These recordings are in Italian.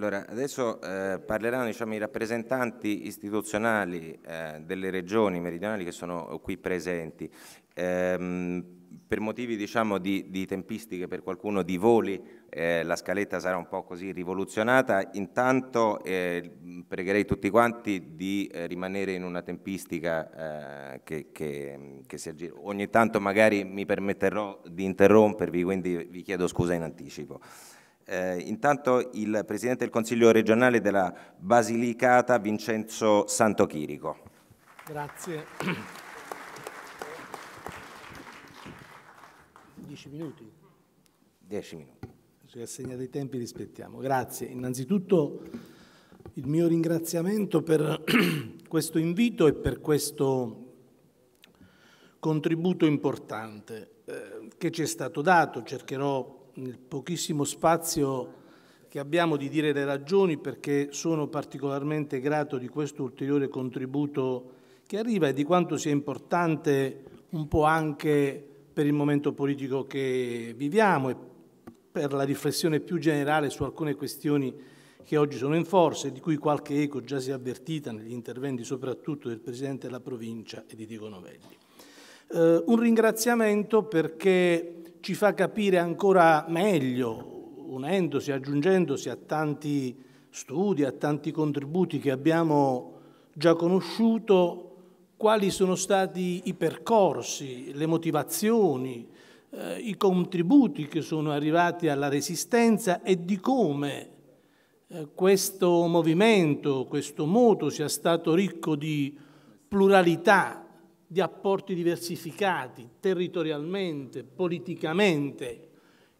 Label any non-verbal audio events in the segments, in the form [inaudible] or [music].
Allora, adesso eh, parleranno diciamo, i rappresentanti istituzionali eh, delle regioni meridionali che sono qui presenti. Ehm, per motivi diciamo, di, di, tempistiche per qualcuno di voli eh, la scaletta sarà un po' così rivoluzionata intanto eh, pregherei tutti quanti di eh, rimanere in una tempistica eh, che, che, che, si aggira ogni tanto magari mi permetterò di interrompervi quindi vi chiedo scusa in anticipo eh, intanto il Presidente del Consiglio regionale della Basilicata, Vincenzo Santochirico. Grazie. Dieci minuti. Dieci minuti. Ci assegnate i tempi, rispettiamo. Grazie. Innanzitutto il mio ringraziamento per [clears throat] questo invito e per questo contributo importante eh, che ci è stato dato. Cercherò nel pochissimo spazio che abbiamo di dire le ragioni perché sono particolarmente grato di questo ulteriore contributo che arriva e di quanto sia importante un po' anche per il momento politico che viviamo e per la riflessione più generale su alcune questioni che oggi sono in forza e di cui qualche eco già si è avvertita negli interventi soprattutto del Presidente della provincia e di Diego Novelli. Eh, un ringraziamento perché ci fa capire ancora meglio, unendosi, aggiungendosi a tanti studi, a tanti contributi che abbiamo già conosciuto, quali sono stati i percorsi, le motivazioni, eh, i contributi che sono arrivati alla resistenza e di come eh, questo movimento, questo moto sia stato ricco di pluralità, di apporti diversificati territorialmente, politicamente,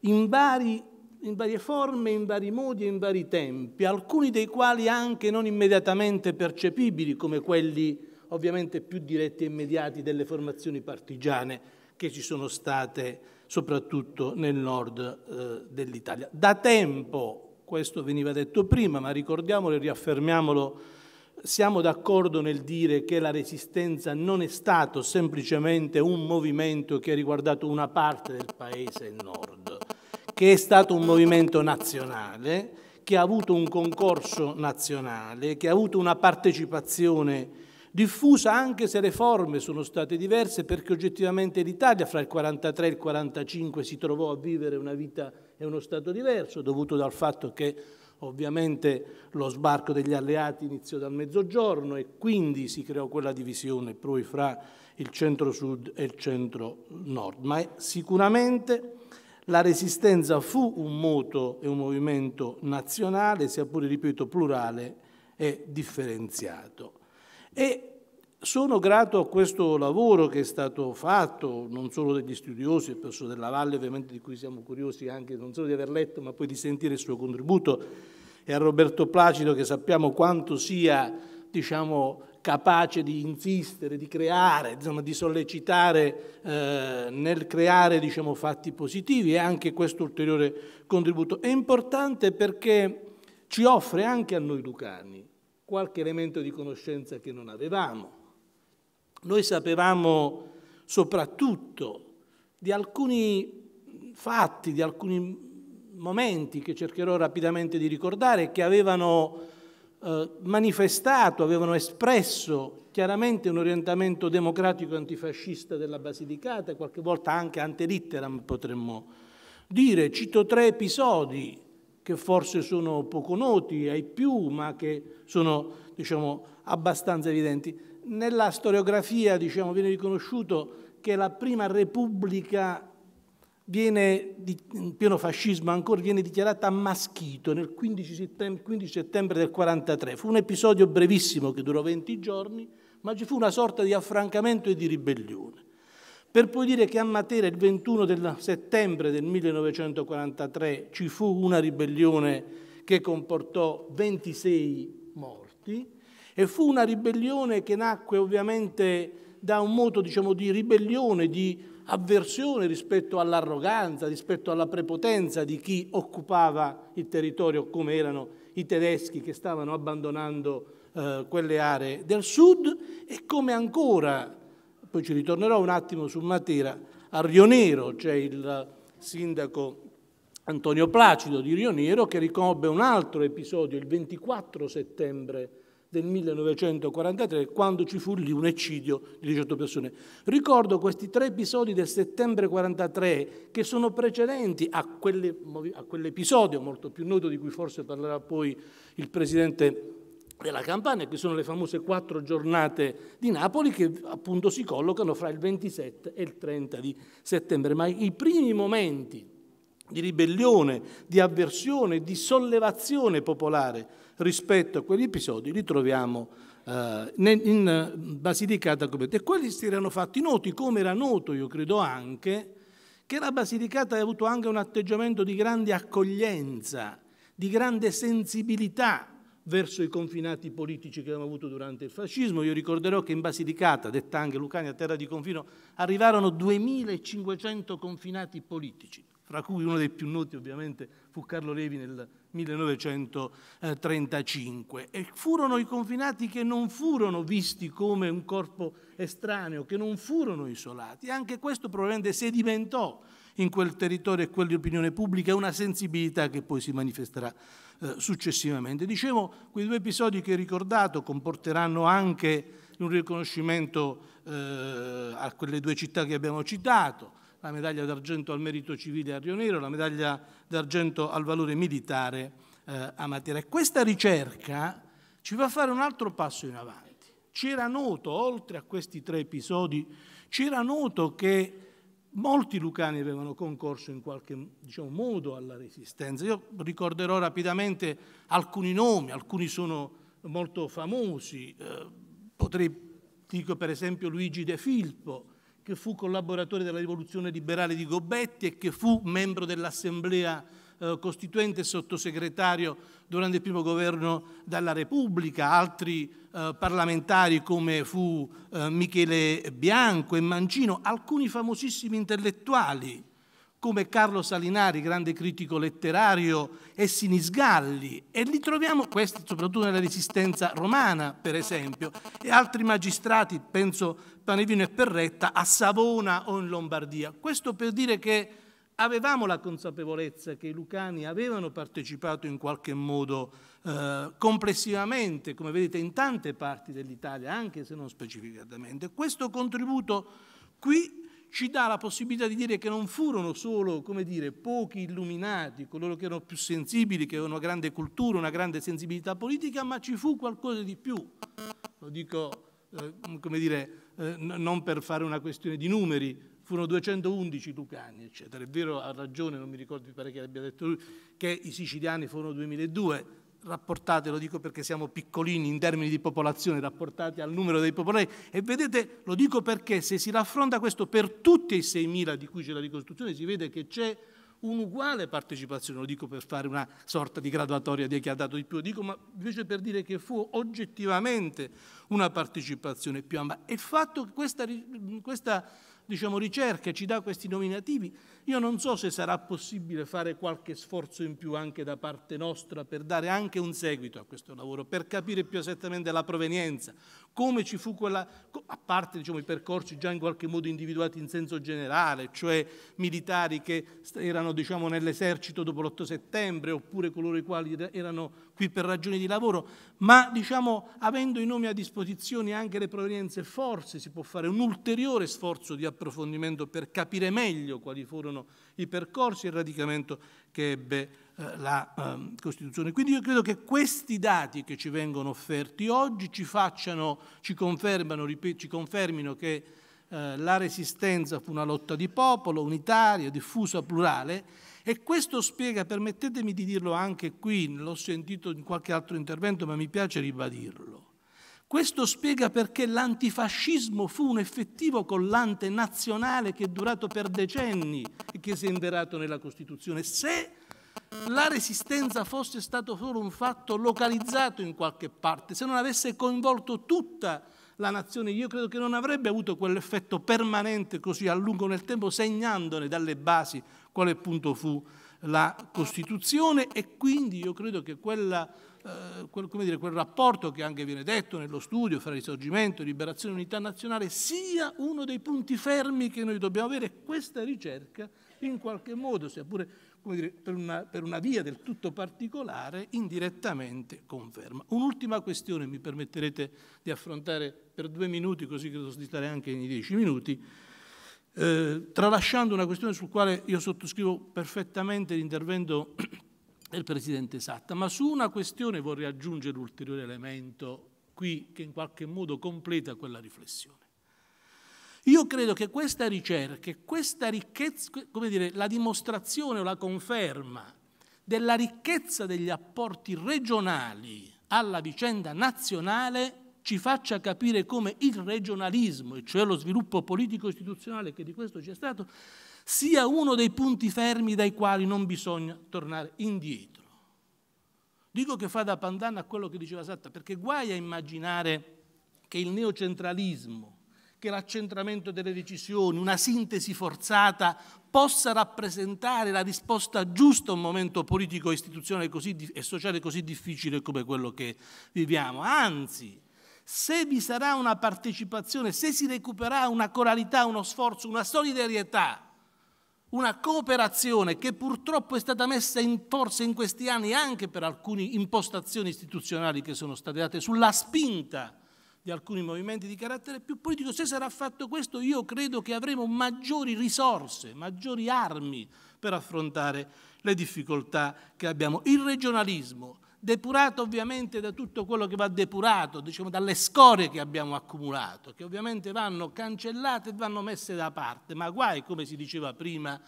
in, vari, in varie forme, in vari modi e in vari tempi, alcuni dei quali anche non immediatamente percepibili come quelli ovviamente più diretti e immediati delle formazioni partigiane che ci sono state soprattutto nel nord eh, dell'Italia. Da tempo, questo veniva detto prima, ma ricordiamolo e riaffermiamolo siamo d'accordo nel dire che la resistenza non è stato semplicemente un movimento che ha riguardato una parte del paese, il nord, che è stato un movimento nazionale, che ha avuto un concorso nazionale, che ha avuto una partecipazione diffusa anche se le forme sono state diverse perché oggettivamente l'Italia fra il 43 e il 45 si trovò a vivere una vita e uno stato diverso dovuto dal fatto che Ovviamente lo sbarco degli alleati iniziò dal mezzogiorno e quindi si creò quella divisione poi fra il centro-sud e il centro-nord, ma sicuramente la resistenza fu un moto e un movimento nazionale, sia pure, ripeto, plurale e differenziato. E sono grato a questo lavoro che è stato fatto, non solo dagli studiosi, del professor Della Valle, ovviamente di cui siamo curiosi anche non solo di aver letto, ma poi di sentire il suo contributo, e a Roberto Placido che sappiamo quanto sia, diciamo, capace di insistere, di creare, insomma, di sollecitare eh, nel creare diciamo, fatti positivi e anche questo ulteriore contributo. È importante perché ci offre anche a noi Lucani qualche elemento di conoscenza che non avevamo. Noi sapevamo soprattutto di alcuni fatti, di alcuni momenti che cercherò rapidamente di ricordare, che avevano eh, manifestato, avevano espresso chiaramente un orientamento democratico antifascista della Basilicata, qualche volta anche antelitteram potremmo dire. Cito tre episodi che forse sono poco noti ai più, ma che sono diciamo, abbastanza evidenti nella storiografia diciamo, viene riconosciuto che la prima repubblica viene, in pieno fascismo ancora, viene dichiarata a Maschito nel 15 settembre, 15 settembre del 1943. Fu un episodio brevissimo che durò 20 giorni, ma ci fu una sorta di affrancamento e di ribellione. Per poi dire che a Matera il 21 del settembre del 1943 ci fu una ribellione che comportò 26 morti, e fu una ribellione che nacque ovviamente da un moto diciamo, di ribellione, di avversione rispetto all'arroganza, rispetto alla prepotenza di chi occupava il territorio come erano i tedeschi che stavano abbandonando eh, quelle aree del sud e come ancora, poi ci ritornerò un attimo su Matera, a Rionero c'è cioè il sindaco Antonio Placido di Rionero che ricobbe un altro episodio il 24 settembre del 1943, quando ci fu lì un eccidio di 18 persone. Ricordo questi tre episodi del settembre 1943 che sono precedenti a, quelle, a quell'episodio molto più noto di cui forse parlerà poi il Presidente della Campania, che sono le famose quattro giornate di Napoli che appunto si collocano fra il 27 e il 30 di settembre. Ma i primi momenti di ribellione, di avversione, di sollevazione popolare rispetto a quegli episodi li troviamo eh, in eh, Basilicata e quelli si erano fatti noti come era noto io credo anche che la Basilicata ha avuto anche un atteggiamento di grande accoglienza, di grande sensibilità verso i confinati politici che abbiamo avuto durante il fascismo. Io ricorderò che in Basilicata, detta anche Lucania, terra di confino, arrivarono 2500 confinati politici fra cui uno dei più noti ovviamente fu Carlo Levi nel 1935. E furono i confinati che non furono visti come un corpo estraneo, che non furono isolati. Anche questo probabilmente sedimentò in quel territorio e quell'opinione pubblica una sensibilità che poi si manifesterà eh, successivamente. Dicevo, quei due episodi che ho ricordato comporteranno anche un riconoscimento eh, a quelle due città che abbiamo citato, la medaglia d'argento al merito civile a Rio Nero, la medaglia d'argento al valore militare eh, a Matera. E questa ricerca ci va a fare un altro passo in avanti. C'era noto, oltre a questi tre episodi, c'era noto che molti lucani avevano concorso in qualche diciamo, modo alla resistenza. Io ricorderò rapidamente alcuni nomi, alcuni sono molto famosi. Eh, potrei, dico per esempio Luigi De Filippo, che fu collaboratore della rivoluzione liberale di Gobetti e che fu membro dell'Assemblea eh, Costituente e sottosegretario durante il primo governo della Repubblica, altri eh, parlamentari come fu eh, Michele Bianco e Mancino, alcuni famosissimi intellettuali come Carlo Salinari, grande critico letterario, e Sinisgalli, e li troviamo questi soprattutto nella Resistenza romana, per esempio, e altri magistrati, penso Panevino e Perretta, a Savona o in Lombardia. Questo per dire che avevamo la consapevolezza che i lucani avevano partecipato in qualche modo eh, complessivamente, come vedete, in tante parti dell'Italia, anche se non specificatamente. Questo contributo qui ci dà la possibilità di dire che non furono solo, come dire, pochi illuminati, coloro che erano più sensibili, che avevano una grande cultura, una grande sensibilità politica, ma ci fu qualcosa di più. Lo dico, eh, come dire, eh, non per fare una questione di numeri, furono 211 lucani, eccetera. È vero, ha ragione, non mi ricordo, mi pare che abbia detto lui, che i siciliani furono 2002, rapportate, lo dico perché siamo piccolini in termini di popolazione, rapportati al numero dei popolari, e vedete, lo dico perché se si raffronta questo per tutti i 6.000 di cui c'è la ricostruzione, si vede che c'è un'uguale partecipazione, lo dico per fare una sorta di graduatoria di chi ha dato di più, lo dico ma invece per dire che fu oggettivamente una partecipazione più ampia. E il fatto che questa, questa diciamo, ricerca, ci dà questi nominativi, io non so se sarà possibile fare qualche sforzo in più anche da parte nostra per dare anche un seguito a questo lavoro, per capire più esattamente la provenienza, come ci fu quella, a parte diciamo, i percorsi già in qualche modo individuati in senso generale, cioè militari che erano diciamo, nell'esercito dopo l'8 settembre oppure coloro i quali erano qui per ragioni di lavoro, ma diciamo, avendo i nomi a disposizione anche le provenienze forse si può fare un ulteriore sforzo di approfondimento approfondimento per capire meglio quali furono i percorsi e il radicamento che ebbe eh, la ehm, Costituzione. Quindi io credo che questi dati che ci vengono offerti oggi ci, facciano, ci, ripeto, ci confermino che eh, la Resistenza fu una lotta di popolo, unitaria, diffusa, plurale, e questo spiega, permettetemi di dirlo anche qui, l'ho sentito in qualche altro intervento, ma mi piace ribadirlo questo spiega perché l'antifascismo fu un effettivo collante nazionale che è durato per decenni e che si è inverato nella Costituzione. Se la resistenza fosse stato solo un fatto localizzato in qualche parte, se non avesse coinvolto tutta la nazione, io credo che non avrebbe avuto quell'effetto permanente così a lungo nel tempo, segnandone dalle basi quale punto fu la Costituzione e quindi io credo che quella, eh, quel, dire, quel rapporto che anche viene detto nello studio fra risorgimento, liberazione e unità nazionale sia uno dei punti fermi che noi dobbiamo avere. Questa ricerca in qualche modo, sia pure Dire, per, una, per, una, via del tutto particolare, indirettamente conferma. Un'ultima questione, mi permetterete di affrontare per due minuti, così credo di stare anche nei dieci minuti, eh, tralasciando una questione sul quale io sottoscrivo perfettamente l'intervento [clears throat] del Presidente Satta, ma su una questione vorrei aggiungere un ulteriore elemento qui che in qualche modo completa quella riflessione. Io credo che questa ricerca, questa ricchezza, come dire, la dimostrazione o la conferma della ricchezza degli apporti regionali alla vicenda nazionale ci faccia capire come il regionalismo, e cioè lo sviluppo politico-istituzionale che di questo c'è stato, sia uno dei punti fermi dai quali non bisogna tornare indietro. Dico che fa da pandanna a quello che diceva Satta, perché guai a immaginare che il neocentralismo, che l'accentramento delle decisioni, una sintesi forzata, possa rappresentare la risposta giusta a un momento politico, istituzionale e sociale così difficile come quello che viviamo. Anzi, se vi sarà una partecipazione, se si recupererà una coralità, uno sforzo, una solidarietà, una cooperazione che purtroppo è stata messa in forza in questi anni anche per alcune impostazioni istituzionali che sono state date sulla spinta di alcuni movimenti di carattere più politico, se sarà fatto questo io credo che avremo maggiori risorse, maggiori armi per affrontare le difficoltà che abbiamo. Il regionalismo, depurato ovviamente da tutto quello che va depurato, diciamo dalle scorie che abbiamo accumulato, che ovviamente vanno cancellate e vanno messe da parte, ma guai, come si diceva prima,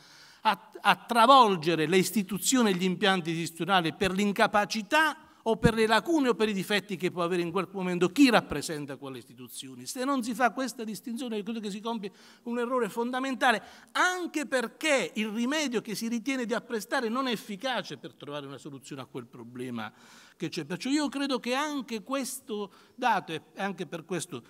a, a travolgere le istituzioni e gli impianti istituzionali per l'incapacità o per le lacune o per i difetti che può avere in quel momento chi rappresenta quelle istituzioni. Se non si fa questa distinzione, credo che si compie un errore fondamentale, anche perché il rimedio che si ritiene di apprestare non è efficace per trovare una soluzione a quel problema che c'è. Perciò io credo che anche questo dato, e anche per questo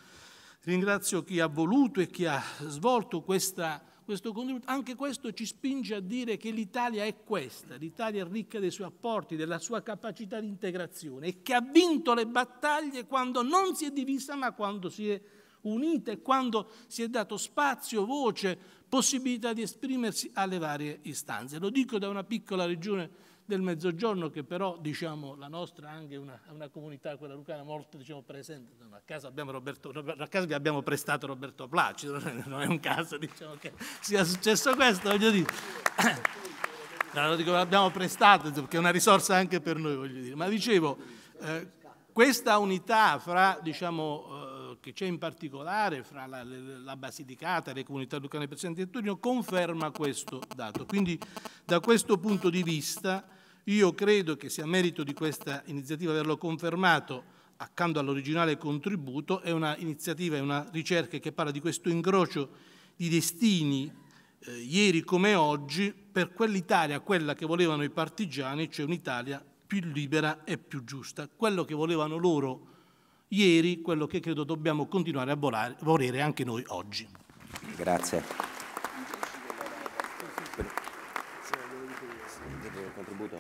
ringrazio chi ha voluto e chi ha svolto questa questo contributo, anche questo ci spinge a dire che l'Italia è questa, l'Italia è ricca dei suoi apporti, della sua capacità di integrazione e che ha vinto le battaglie quando non si è divisa ma quando si è unita e quando si è dato spazio, voce, possibilità di esprimersi alle varie istanze. Lo dico da una piccola regione del Mezzogiorno, che però diciamo, la nostra è anche una, una, comunità, quella lucana, molto diciamo, presente. A casa, abbiamo Roberto, a casa, vi abbiamo prestato Roberto Placido, non è un caso diciamo, che sia successo questo, voglio dire. [coughs] No, dico, l'abbiamo prestato perché è una risorsa anche per noi, voglio dire. Ma dicevo, eh, questa unità fra, diciamo, eh, che c'è in particolare fra la, la Basilicata e le comunità lucane presenti per Sant'Antonio conferma questo dato. Quindi da questo punto di vista io credo che sia merito di questa iniziativa averlo confermato accanto all'originale contributo, è una iniziativa, è una ricerca che parla di questo incrocio di destini eh, ieri come oggi per quell'Italia, quella che volevano i partigiani, cioè un'Italia più libera e più giusta. Quello che volevano loro ieri, quello che credo dobbiamo continuare a volare, volere anche noi oggi. Grazie. 不懂。